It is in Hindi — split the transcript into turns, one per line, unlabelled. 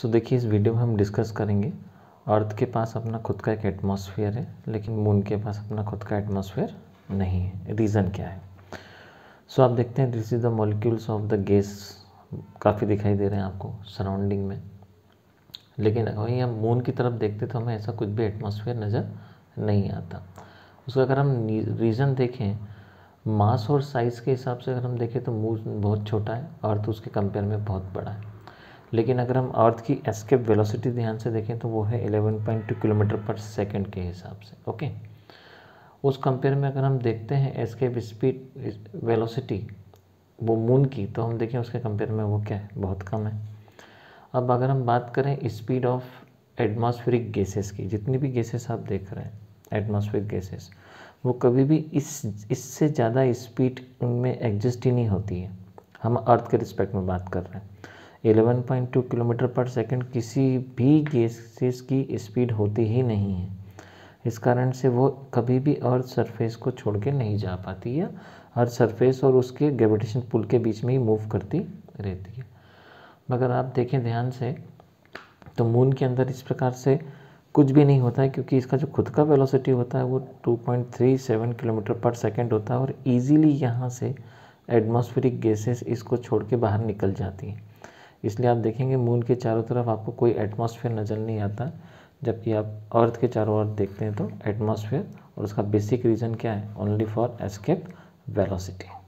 सो देखिए इस वीडियो में हम डिस्कस करेंगे अर्थ के पास अपना खुद का एक एटमॉस्फेयर है लेकिन मून के पास अपना खुद का एटमॉस्फेयर नहीं है रीज़न क्या है सो so, आप देखते हैं this is the molecules of the gas काफ़ी दिखाई दे रहे हैं आपको सराउंडिंग में लेकिन वहीं हम मून की तरफ देखते तो हमें ऐसा कुछ भी एटमॉस्फेयर नज़र नहीं आता उसका अगर हम रीज़न देखें मास और साइज़ के हिसाब से अगर हम देखें तो मून बहुत छोटा है अर्थ उसके कंपेयर में बहुत बड़ा है लेकिन अगर हम अर्थ की एस्केप वेलोसिटी ध्यान से देखें तो वो है 11.2 किलोमीटर पर सेकंड के हिसाब से ओके उस कंपेयर में अगर हम देखते हैं एस्केप स्पीड वेलोसिटी वो मून की तो हम देखें उसके कंपेयर में वो क्या है बहुत कम है अब अगर हम बात करें स्पीड ऑफ एटमॉस्फेरिक गैसेस की जितनी भी गैसेस आप देख रहे हैं एटमॉस्फेरिक गैसेस वो कभी भी इस इससे ज़्यादा स्पीड में एग्जिस्ट ही नहीं होती है हम अर्थ के रिस्पेक्ट में बात कर रहे हैं 11.2 किलोमीटर पर सेकंड किसी भी गैसेस की स्पीड होती ही नहीं है इस कारण से वो कभी भी अर्थ सरफेस को छोड़ के नहीं जा पाती है अर्थ सरफेस और उसके ग्रेविटेशन पुल के बीच में ही मूव करती रहती है मगर आप देखें ध्यान से तो मून के अंदर इस प्रकार से कुछ भी नहीं होता है क्योंकि इसका जो खुद का वेलोसिटी होता है वो 2.37 किलोमीटर पर सेकंड होता है और इजीली यहाँ से एटमॉस्फेरिक गैसेस इसको छोड़ के बाहर निकल जाती हैं इसलिए आप देखेंगे मून के चारों तरफ आपको कोई एटमॉस्फेयर नज़र नहीं आता जबकि आप अर्थ के चारों ओर देखते हैं तो एटमॉस्फेयर और उसका बेसिक रीज़न क्या है ओनली फॉर एस्केप वेलोसिटी